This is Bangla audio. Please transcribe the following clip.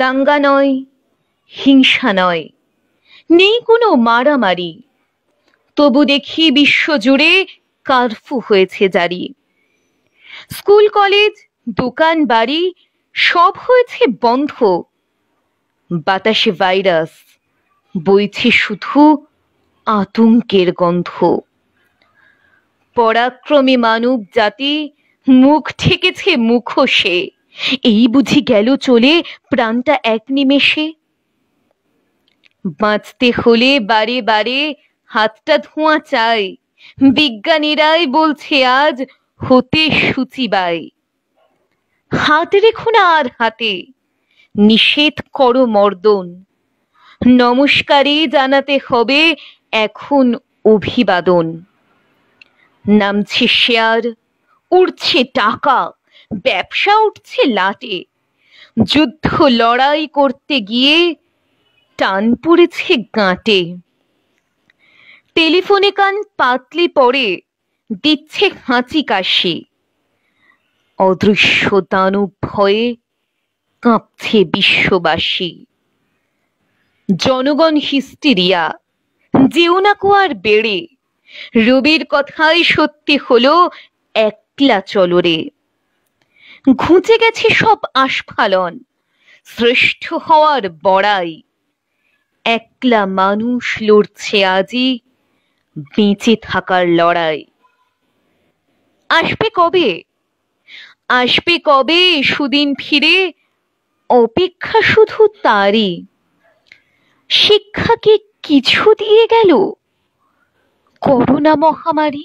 দাঙ্গা নয় হিংসা নয় নেই কোনো মারামারি তবু দেখি বিশ্বজুড়ে কারফু হয়েছে জারি স্কুল কলেজ দোকান বাড়ি সব হয়েছে বন্ধ বাতাসে ভাইরাস বইছে শুধু আতঙ্কের গন্ধ পরাক্রমী মানব জাতি মুখ ঠেকেছে মুখোশে এই বুঝি গেল চলে প্রাণটা এক নিমেষে বাঁচতে হলে বারে বারে হাতটা ধোঁয়া চাই বিজ্ঞানীরাই বলছে আজ হতে সূচিবাই হাত রেখো না আর হাতে নিষেধ করো মর্দন নমস্কারে জানাতে হবে এখন অভিবাদন নামছে শেয়ার উড়ছে টাকা ব্যবসা উঠছে লাটে যুদ্ধ লড়াই করতে গিয়ে টান পড়েছে গাঁটে টেলিফোনে কান পাতলে পড়ে দিচ্ছে হাঁচি কাশি অদৃশ্য দানব ভয়ে কাঁপছে বিশ্ববাসী জনগণ হিস্টিরিয়া যেও না কুয়ার বেড়ে রবির কথাই সত্যি হলো একলা চলরে ঘুচে গেছে সব আস্ফালন শ্রেষ্ঠ হওয়ার বড়াই একলা মানুষ লড়ছে আজি বেঁচে থাকার লড়াই আসবে কবে আসবে কবে সুদিন ফিরে অপেক্ষা শুধু তারই শিক্ষাকে কিছু দিয়ে গেল করোনা মহামারী